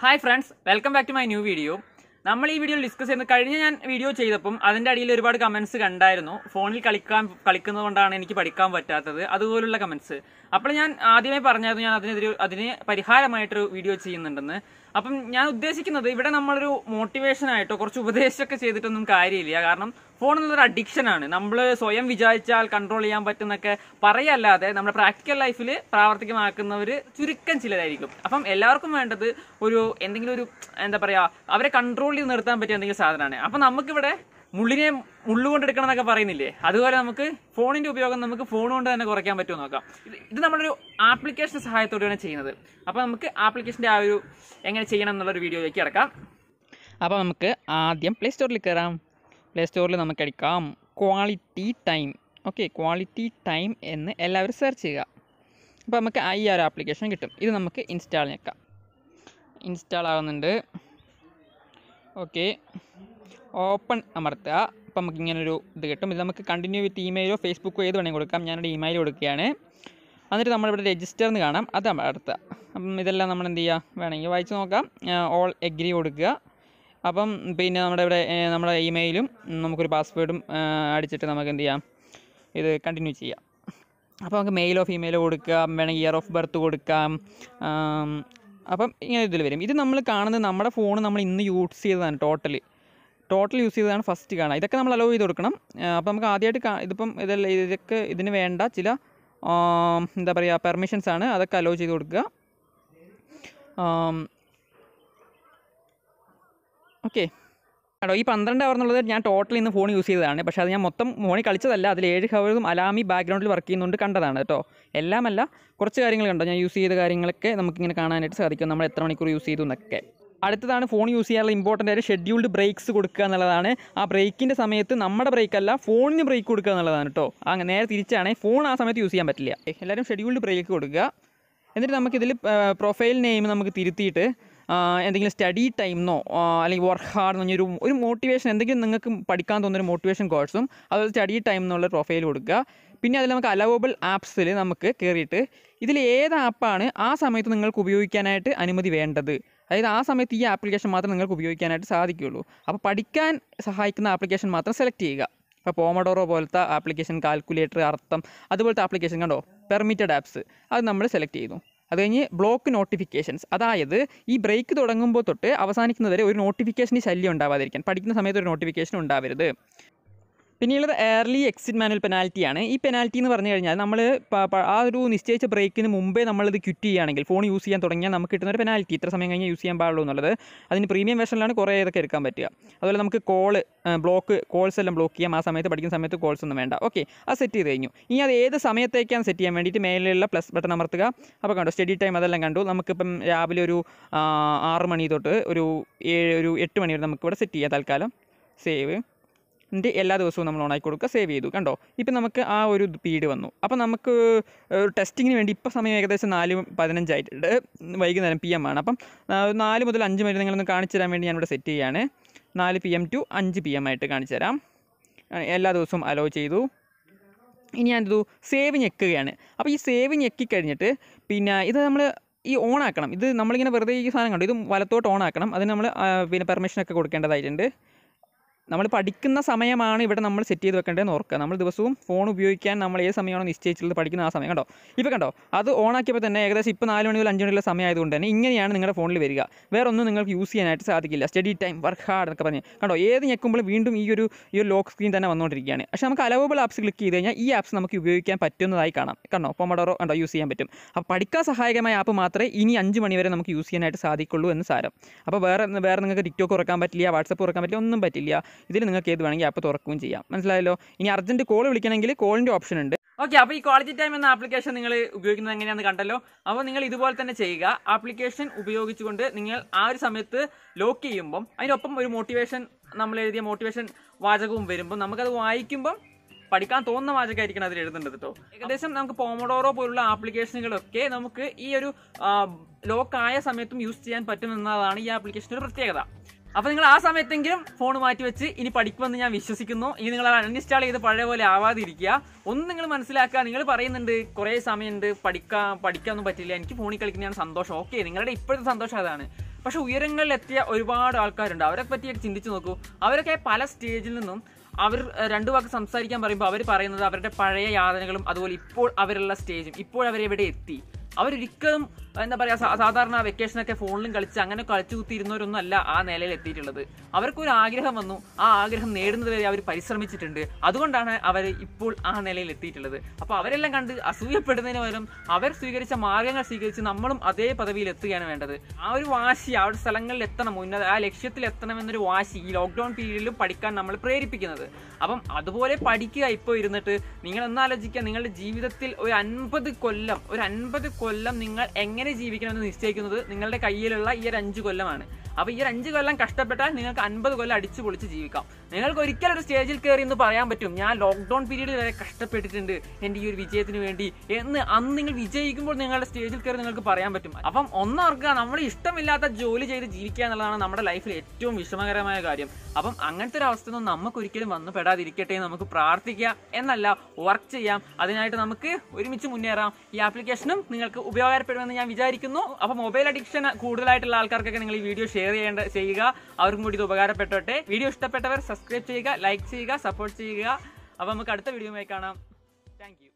hi friends welcome back to my new video നമ്മൾ ഈ video discuss ചെയ്യുന്നത് കഴിഞ്ഞ ഞാൻ വീഡിയോ ചെയ്തപ്പം അതിൻ്റെ അടിയിൽ ഒരുപാട് കമൻസ് കണ്ടായിരുന്നു ഫോണിൽ കളിക്കാൻ കളിക്കുന്നത് കൊണ്ടാണ് എനിക്ക് പഠിക്കാൻ പറ്റാത്തത് അതുപോലുള്ള കമൻസ് അപ്പോൾ ഞാൻ ആദ്യമേ പറഞ്ഞായിരുന്നു ഞാൻ അതിനെതിരെ അതിന് പരിഹാരമായിട്ടൊരു വീഡിയോ ചെയ്യുന്നുണ്ടെന്ന് അപ്പം ഞാൻ ഉദ്ദേശിക്കുന്നത് ഇവിടെ നമ്മളൊരു മോട്ടിവേഷൻ ആയിട്ടോ കുറച്ച് ഉപദേശമൊക്കെ ചെയ്തിട്ടൊന്നും കാര്യമില്ല കാരണം ഫോൺ എന്നുള്ളൊരു അഡിക്ഷൻ ആണ് നമ്മൾ സ്വയം വിചാരിച്ചാൽ കൺട്രോൾ ചെയ്യാൻ പറ്റുന്നൊക്കെ പറയല്ലാതെ നമ്മുടെ പ്രാക്ടിക്കൽ ലൈഫിൽ പ്രാവർത്തികമാക്കുന്നവർ ചുരുക്കം ചിലരായിരിക്കും അപ്പം എല്ലാവർക്കും വേണ്ടത് ഒരു എന്തെങ്കിലും ഒരു എന്താ പറയുക അവരെ കൺട്രോൾ ചെയ്ത് നിർത്താൻ പറ്റിയ എന്തെങ്കിലും സാധനമാണ് അപ്പം നമുക്കിവിടെ മുള്ളിനെ മുള്ളു കൊണ്ടെടുക്കണം എന്നൊക്കെ പറയുന്നില്ലേ അതുപോലെ നമുക്ക് ഫോണിൻ്റെ ഉപയോഗം നമുക്ക് ഫോൺ കൊണ്ട് തന്നെ കുറയ്ക്കാൻ പറ്റുമോ നോക്കാം ഇത് നമ്മളൊരു ആപ്ലിക്കേഷൻ സഹായത്തോടെയാണ് ചെയ്യുന്നത് അപ്പോൾ നമുക്ക് ആപ്ലിക്കേഷൻ്റെ ആ ഒരു എങ്ങനെ ചെയ്യണം എന്നുള്ളൊരു വീഡിയോയിലേക്ക് കിടക്കാം അപ്പോൾ നമുക്ക് ആദ്യം പ്ലേ സ്റ്റോറിൽ കയറാം പ്ലേ സ്റ്റോറിൽ നമുക്ക് അടിക്കാം quality time okay quality time എന്ന് എല്ലാവരും സെർച്ച് ചെയ്യുക അപ്പോൾ നമുക്ക് ഈ ഒരു ആപ്ലിക്കേഷൻ കിട്ടും ഇത് നമുക്ക് ഇൻസ്റ്റാൾ ഞെക്കാം ഇൻസ്റ്റാൾ ആകുന്നുണ്ട് ഓക്കെ ഓപ്പൺ അമർത്തുക അപ്പം നമുക്ക് ഇങ്ങനൊരു ഇത് കിട്ടും ഇത് നമുക്ക് കണ്ടിന്യൂ വിത്ത് ഇമെയിലോ ഫേസ്ബുക്കോ ഏത് വേണമെങ്കിൽ കൊടുക്കാം ഞാനൊരു ഇമെയിൽ കൊടുക്കുകയാണ് എന്നിട്ട് നമ്മളിവിടെ രജിസ്റ്റർ എന്ന് കാണാം അത് അമർത്തുക അപ്പം ഇതെല്ലാം നമ്മൾ എന്ത് ചെയ്യുക വേണമെങ്കിൽ വായിച്ച് നോക്കാം ഓൾ എഗ്രി കൊടുക്കുക അപ്പം പിന്നെ നമ്മുടെ ഇവിടെ നമ്മുടെ ഇമെയിലും നമുക്കൊരു പാസ്വേഡും അടിച്ചിട്ട് നമുക്ക് എന്ത് ചെയ്യാം ഇത് കണ്ടിന്യൂ ചെയ്യാം അപ്പോൾ നമുക്ക് മെയിൽ ഓഫ് ഇമെയിൽ കൊടുക്കാം വേണമെങ്കിൽ ഇയർ ഓഫ് ബർത്ത് കൊടുക്കാം അപ്പം ഇങ്ങനെ ഇതിൽ വരും ഇത് നമ്മൾ കാണുന്നത് നമ്മുടെ ഫോൺ നമ്മൾ ഇന്ന് യൂസ് ചെയ്തതാണ് ടോട്ടലി ടോട്ടൽ യൂസ് ചെയ്തതാണ് ഫസ്റ്റ് കാണാം ഇതൊക്കെ നമ്മൾ അലോ ചെയ്ത് കൊടുക്കണം അപ്പോൾ നമുക്ക് ആദ്യമായിട്ട് ഇതിപ്പം ഇതല്ല ഇതൊക്കെ ഇതിന് വേണ്ട ചില എന്താ പറയുക പെർമിഷൻസ് ആണ് അതൊക്കെ അലോ ചെയ്ത് കൊടുക്കുക ഓക്കെ കേട്ടോ ഈ പന്ത്രണ്ട് അവർ എന്നുള്ളത് ഞാൻ ടോട്ടൽ ഇന്ന് ഫോൺ യൂസ് ചെയ്തതാണ് പക്ഷേ അത് ഞാൻ മൊത്തം ഫോണിൽ കളിച്ചതല്ല അതിൽ ഏഴ് ഹവേഴ്സും അലാമി ബാക്ക്ഗ്രൗണ്ടിൽ വർക്ക് ചെയ്യുന്നുണ്ട് കണ്ടതാണ് കേട്ടോ എല്ലാമല്ല കുറച്ച് കാര്യങ്ങൾ കണ്ടോ ഞാൻ യൂസ് ചെയ്ത കാര്യങ്ങളൊക്കെ നമുക്കിങ്ങനെ കാണാനായിട്ട് സാധിക്കും നമ്മൾ എത്ര മണിക്കൂർ യൂസ് ചെയ്തു എന്നൊക്കെ അടുത്തതാണ് ഫോൺ യൂസ് ചെയ്യാനുള്ള ഇമ്പോർട്ടൻ്റ് ആയിട്ട് ഷെഡ്യൂൾഡ് ബ്രേക്സ് കൊടുക്കുക എന്നുള്ളതാണ് ആ ബ്രേക്കിൻ്റെ സമയത്ത് നമ്മുടെ ബ്രേക്ക് അല്ല ഫോണിന് ബ്രേക്ക് കൊടുക്കുക എന്നുള്ളതാണ് കേട്ടോ അങ്ങനെ നേരെ തിരിച്ചാണ് ഫോൺ ആ സമയത്ത് യൂസ് ചെയ്യാൻ പറ്റില്ല എല്ലാവരും ഷെഡ്യൂൾഡ് ബ്രേക്ക് കൊടുക്കുക എന്നിട്ട് നമുക്കിതിൽ പ്രൊഫൈൽ നെയിം നമുക്ക് തിരുത്തിയിട്ട് എന്തെങ്കിലും സ്റ്റഡി ടൈമെന്നോ അല്ലെങ്കിൽ വർക്ക് ഹാർഡ് എന്നൊരു ഒരു മോട്ടിവേഷൻ എന്തെങ്കിലും നിങ്ങൾക്ക് പഠിക്കാൻ തോന്നുന്ന മോട്ടിവേഷൻ കോഴ്സും അതുപോലെ സ്റ്റഡി ടൈം എന്നുള്ള പ്രൊഫൈൽ കൊടുക്കുക പിന്നെ അതിൽ നമുക്ക് അലവബിൾ ആപ്സിൽ നമുക്ക് കയറിയിട്ട് ഇതിൽ ഏത് ആപ്പാണ് ആ സമയത്ത് നിങ്ങൾക്ക് ഉപയോഗിക്കാനായിട്ട് അനുമതി വേണ്ടത് അതായത് ആ സമയത്ത് ഈ ആപ്ലിക്കേഷൻ മാത്രം നിങ്ങൾക്ക് ഉപയോഗിക്കാനായിട്ട് സാധിക്കുകയുള്ളൂ അപ്പോൾ പഠിക്കാൻ സഹായിക്കുന്ന ആപ്ലിക്കേഷൻ മാത്രം സെലക്ട് ചെയ്യുക ഇപ്പോൾ പോമഡോറോ പോലത്തെ ആപ്ലിക്കേഷൻ കാൽക്കുലേറ്റർ അർത്ഥം അതുപോലത്തെ ആപ്ലിക്കേഷൻ കണ്ടോ പെർമിറ്റഡ് ആപ്സ് അത് നമ്മൾ സെലക്ട് ചെയ്തു അത് കഴിഞ്ഞ് ബ്ലോക്ക് നോട്ടിഫിക്കേഷൻസ് അതായത് ഈ ബ്രേക്ക് തുടങ്ങുമ്പോൾ തൊട്ട് അവസാനിക്കുന്നത് വരെ ഒരു നോട്ടിഫിക്കേഷൻ ശല്യം ഉണ്ടാവാതിരിക്കാൻ പഠിക്കുന്ന സമയത്ത് ഒരു നോട്ടിഫിക്കേഷൻ ഉണ്ടാവരുത് പിന്നെയുള്ളത് എയർലി എക്സിറ്റ് മാനുവൽ പെനാൽറ്റിയാണ് ഈ പെനാൽറ്റി എന്ന് പറഞ്ഞു കഴിഞ്ഞാൽ നമ്മൾ ആ ഒരു നിശ്ചയിച്ച ബ്രേക്കിന് മുമ്പേ നമ്മളിത് ക്വിറ്റ് ചെയ്യുകയാണെങ്കിൽ ഫോൺ യൂസ് ചെയ്യാൻ തുടങ്ങിയാൽ നമുക്ക് കിട്ടുന്ന ഒരു പെനാൽറ്റി ഇത്ര സമയം കഴിഞ്ഞാൽ യൂസ് ചെയ്യാൻ പാടുള്ളൂ എന്നുള്ളത് അതിന് പ്രീമിയം വേർഷനിലാണ് കുറേ ഇതൊക്കെ എടുക്കാൻ പറ്റുക അതുപോലെ നമുക്ക് കോള് ബ്ലോക്ക് കോൾസ് എല്ലാം ബ്ലോക്ക് ചെയ്യാം ആ സമയത്ത് പഠിക്കുന്ന സമയത്ത് കോൾസ് ഒന്നും വേണ്ട ഓക്കെ ആ സെറ്റ് ചെയ്ത് കഴിഞ്ഞു ഇനി അത് ഏത് സമയത്തേക്കാണ് സെറ്റ് ചെയ്യാൻ വേണ്ടിയിട്ട് മേലിലുള്ള പ്ലസ് ബട്ടൺ അമർത്തുക അപ്പോൾ കണ്ടോ സ്റ്റഡി ടൈം അതെല്ലാം കണ്ടു നമുക്കിപ്പം രാവിലെ ഒരു ആറ് മണി തൊട്ട് ഒരു ഏഴ് ഒരു എട്ട് മണി വരെ നമുക്കിവിടെ സെറ്റ് ചെയ്യാം തൽക്കാലം സേവ് എന്നിട്ട് എല്ലാ ദിവസവും നമ്മൾ ഓണാക്കി കൊടുക്കുക സേവ് ചെയ്തു കണ്ടോ ഇപ്പം നമുക്ക് ആ ഒരു പീഡ് വന്നു അപ്പോൾ നമുക്ക് ടെസ്റ്റിങ്ങിന് വേണ്ടി ഇപ്പോൾ സമയം ഏകദേശം നാല് പതിനഞ്ചായിട്ട് വൈകുന്നേരം പി എം ആണ് അപ്പം നാല് മുതൽ അഞ്ച് വരെ നിങ്ങളൊന്ന് കാണിച്ചു തരാൻ വേണ്ടി ഞാനിവിടെ സെറ്റ് ചെയ്യുകയാണ് നാല് പി എം ടു അഞ്ച് പി എം ആയിട്ട് കാണിച്ചു തരാം എല്ലാ ദിവസവും അലോ ചെയ്തു ഇനി ഞാൻ ഇതു സേവ് ഞെക്കുകയാണ് അപ്പോൾ ഈ സേവ് ഞെക്കിക്കഴിഞ്ഞിട്ട് പിന്നെ ഇത് നമ്മൾ ഈ ഓൺ ആക്കണം ഇത് നമ്മളിങ്ങനെ വെറുതെ ഈ സാധനം കണ്ടു ഇത് വലത്തോട്ട് ഓൺ ആക്കണം അതിന് നമ്മൾ പിന്നെ പെർമിഷനൊക്കെ കൊടുക്കേണ്ടതായിട്ടുണ്ട് നമ്മൾ പഠിക്കുന്ന സമയമാണ് ഇവിടെ നമ്മൾ സെറ്റ് ചെയ്ത് വെക്കേണ്ടതെന്ന് ഓർക്കുക നമ്മൾ ദിവസവും ഫോൺ ഉപയോഗിക്കാൻ നമ്മൾ ഏത് സമയമാണോ നിശ്ചയിച്ചിട്ടുള്ളത് പഠിക്കുന്ന ആ സമയം കണ്ടോ ഇപ്പോൾ കണ്ടോ അത് ഓണാക്കിയപ്പോൾ തന്നെ ഏകദേശം ഇപ്പോൾ നാല് മണി മുതൽ അഞ്ച് മണിയുള്ള സമയമായതുകൊണ്ട് തന്നെ ഇങ്ങനെയാണ് നിങ്ങളുടെ ഫോണിൽ വരിക വേറെ ഒന്നും നിങ്ങൾക്ക് യൂസ് ചെയ്യാനായിട്ട് സാധിക്കില്ല സ്റ്റഡി ടൈം വർക്ക് ഹാർഡ് എന്നൊക്കെ പറഞ്ഞ് കണ്ടോ ഏത് ഞെക്കുമ്പോഴും വീണ്ടും ഈ ഒരു ഈ ഒരു ലോക്ക് സ്ക്രീൻ തന്നെ വന്നുകൊണ്ടിരിക്കുകയാണ് പക്ഷേ നമുക്ക് അലവബിൾ ആപ്സ് ക്ലിക്ക് ചെയ്ത് കഴിഞ്ഞാൽ ഈ ആപ്സ് നമുക്ക് ഉപയോഗിക്കാൻ പറ്റുന്നതായി കാണാം കണ്ടോ പൊമഡോറോ കണ്ടോ യൂസ് ചെയ്യാൻ പറ്റും അപ്പോൾ പഠിക്കാൻ സഹായകമായ ആപ്പ് മാത്രമേ ഇനി അഞ്ച് മണി വരെ നമുക്ക് യൂസ് ചെയ്യാനായിട്ട് സാധിക്കുള്ളൂ എന്ന് സാരം അപ്പോൾ വേറെ വേറെ നിങ്ങൾക്ക് ടിക്ടോക്ക് ഉറക്കാൻ പറ്റില്ല വാട്സപ്പ് ഉറക്കാൻ പറ്റില്ല ഒന്നും പറ്റില്ല ഇതിൽ നിങ്ങൾക്ക് ഏത് വേണമെങ്കിൽ ആപ്പ് തുറക്കുകയും ചെയ്യാം മനസ്സിലായല്ലോ ഇനി അർജന്റ് കോൾ വിളിക്കണമെങ്കിൽ കോളിൻ്റെ ഓപ്ഷൻ ഉണ്ട് ഓക്കെ അപ്പോൾ ഈ ക്വാളിറ്റി ടൈം എന്ന ആപ്ലിക്കേഷൻ നിങ്ങൾ ഉപയോഗിക്കുന്നത് എങ്ങനെയാണെന്ന് കണ്ടല്ലോ അപ്പോൾ നിങ്ങൾ ഇതുപോലെ തന്നെ ചെയ്യുക ആപ്ലിക്കേഷൻ ഉപയോഗിച്ചുകൊണ്ട് നിങ്ങൾ ആ ഒരു സമയത്ത് ലോക്ക് ചെയ്യുമ്പം അതിനൊപ്പം ഒരു മോട്ടിവേഷൻ നമ്മൾ എഴുതിയ മോട്ടിവേഷൻ വാചകവും വരുമ്പോൾ നമുക്കത് വായിക്കുമ്പം പഠിക്കാൻ തോന്നുന്ന വാചകമായിരിക്കണം അതിൽ എഴുതേണ്ടത് കേട്ടോ ഏകദേശം നമുക്ക് പോമഡോറോ പോലുള്ള ആപ്ലിക്കേഷനുകളൊക്കെ നമുക്ക് ഈ ഒരു ലോക്കായ സമയത്തും യൂസ് ചെയ്യാൻ പറ്റുമെന്നതാണ് ഈ ആപ്ലിക്കേഷൻ്റെ പ്രത്യേകത അപ്പോൾ നിങ്ങൾ ആ സമയത്തെങ്കിലും ഫോൺ മാറ്റി വെച്ച് ഇനി പഠിക്കുമെന്ന് ഞാൻ വിശ്വസിക്കുന്നു ഇനി നിങ്ങൾ അൺഇൻസ്റ്റാൾ ചെയ്ത് പഴയ പോലെ ആവാതിരിക്കുക ഒന്ന് നിങ്ങൾ മനസ്സിലാക്കുക നിങ്ങൾ പറയുന്നുണ്ട് കുറേ സമയമുണ്ട് പഠിക്കാൻ പഠിക്കാനൊന്നും പറ്റില്ല എനിക്ക് ഫോണിൽ കളിക്കുന്നതാണ് സന്തോഷം ഓക്കെ നിങ്ങളുടെ ഇപ്പോഴത്തെ സന്തോഷം അതാണ് പക്ഷെ എത്തിയ ഒരുപാട് ആൾക്കാരുണ്ട് അവരെ പറ്റിയൊക്കെ ചിന്തിച്ചു നോക്കൂ അവരൊക്കെ പല സ്റ്റേജിൽ നിന്നും അവർ രണ്ടു വാക്ക് സംസാരിക്കാൻ പറയുമ്പോൾ അവർ പറയുന്നത് അവരുടെ പഴയ യാതനകളും അതുപോലെ ഇപ്പോൾ അവരുള്ള സ്റ്റേജും ഇപ്പോൾ അവരെവിടെ എത്തി അവരൊരിക്കലും എന്താ പറയുക സാധാരണ വെക്കേഷനൊക്കെ ഫോണിലും കളിച്ച് അങ്ങനെ കളിച്ചു കുത്തിയിരുന്നവരൊന്നും അല്ല ആ നിലയിൽ എത്തിയിട്ടുള്ളത് അവർക്കൊരു ആഗ്രഹം വന്നു ആ ആഗ്രഹം നേടുന്നത് വരെ അവർ പരിശ്രമിച്ചിട്ടുണ്ട് അതുകൊണ്ടാണ് അവർ ഇപ്പോൾ ആ നിലയിൽ എത്തിയിട്ടുള്ളത് അപ്പോൾ അവരെല്ലാം കണ്ട് അസൂയപ്പെടുന്നതിന് പോലും അവർ സ്വീകരിച്ച മാർഗങ്ങൾ സ്വീകരിച്ച് നമ്മളും അതേ പദവിയിൽ എത്തുകയാണ് വേണ്ടത് ആ ഒരു വാശി ആ ഒരു സ്ഥലങ്ങളിൽ എത്തണം ഉന്നത ആ ലക്ഷ്യത്തിൽ എത്തണം എന്നൊരു വാശി ഈ ലോക്ക്ഡൗൺ പീരീഡിലും പഠിക്കാൻ നമ്മൾ പ്രേരിപ്പിക്കുന്നത് അപ്പം അതുപോലെ പഠിക്കുക ഇപ്പോൾ ഇരുന്നിട്ട് നിങ്ങൾ എന്നാലോചിക്കുക നിങ്ങളുടെ ജീവിതത്തിൽ ഒരു അൻപത് കൊല്ലം ഒരു അൻപത് കൊല്ലം കൊല്ലം നിങ്ങൾ എങ്ങനെ ജീവിക്കണമെന്ന് നിശ്ചയിക്കുന്നത് നിങ്ങളുടെ കയ്യിലുള്ള ഈ ഒരു അഞ്ച് കൊല്ലമാണ് അപ്പൊ ഈ ഒരു അഞ്ച് കൊല്ലം കഷ്ടപ്പെട്ടാൽ നിങ്ങൾക്ക് അൻപത് കൊല്ലം അടിച്ചു പൊളിച്ച് ജീവിക്കാം നിങ്ങൾക്ക് ഒരിക്കലും ഒരു സ്റ്റേജിൽ കയറി എന്ന് പറയാൻ പറ്റും ഞാൻ ലോക്ക്ഡൌൺ പീരീഡിൽ വരെ കഷ്ടപ്പെട്ടിട്ടുണ്ട് എന്റെ ഈ ഒരു വിജയത്തിന് വേണ്ടി എന്ന് അന്ന് നിങ്ങൾ വിജയിക്കുമ്പോൾ നിങ്ങളുടെ സ്റ്റേജിൽ കയറി നിങ്ങൾക്ക് പറയാൻ പറ്റും അപ്പം ഒന്നോർക്കുക നമ്മൾ ഇഷ്ടമില്ലാത്ത ജോലി ചെയ്ത് ജീവിക്കുക എന്നുള്ളതാണ് നമ്മുടെ ലൈഫിൽ ഏറ്റവും വിഷമകരമായ കാര്യം അപ്പം അങ്ങനത്തെ ഒരു ഒന്നും നമുക്ക് ഒരിക്കലും വന്നു പെടാതിരിക്കട്ടെ നമുക്ക് പ്രാർത്ഥിക്കുക എന്നല്ല വർക്ക് ചെയ്യാം അതിനായിട്ട് നമുക്ക് ഒരുമിച്ച് മുന്നേറാം ഈ ആപ്ലിക്കേഷനും നിങ്ങൾക്ക് ഉപയോഗപ്പെടുമെന്ന് ഞാൻ വിചാരിക്കുന്നു അപ്പോൾ മൊബൈൽ അഡിക്ഷൻ കൂടുതലായിട്ടുള്ള ആൾക്കാർക്കൊക്കെ നിങ്ങൾ ഈ വീഡിയോ ഷെയർ ഷെയർ ചെയ്യേണ്ട ചെയ്യുക അവർക്കും കൂടി ഇത് ഉപകാരപ്പെട്ടോട്ടെ വീഡിയോ ഇഷ്ടപ്പെട്ടവർ സബ്സ്ക്രൈബ് ചെയ്യുക ലൈക്ക് ചെയ്യുക സപ്പോർട്ട് ചെയ്യുക അപ്പോൾ നമുക്ക് അടുത്ത വീഡിയോയുമായി കാണാം താങ്ക്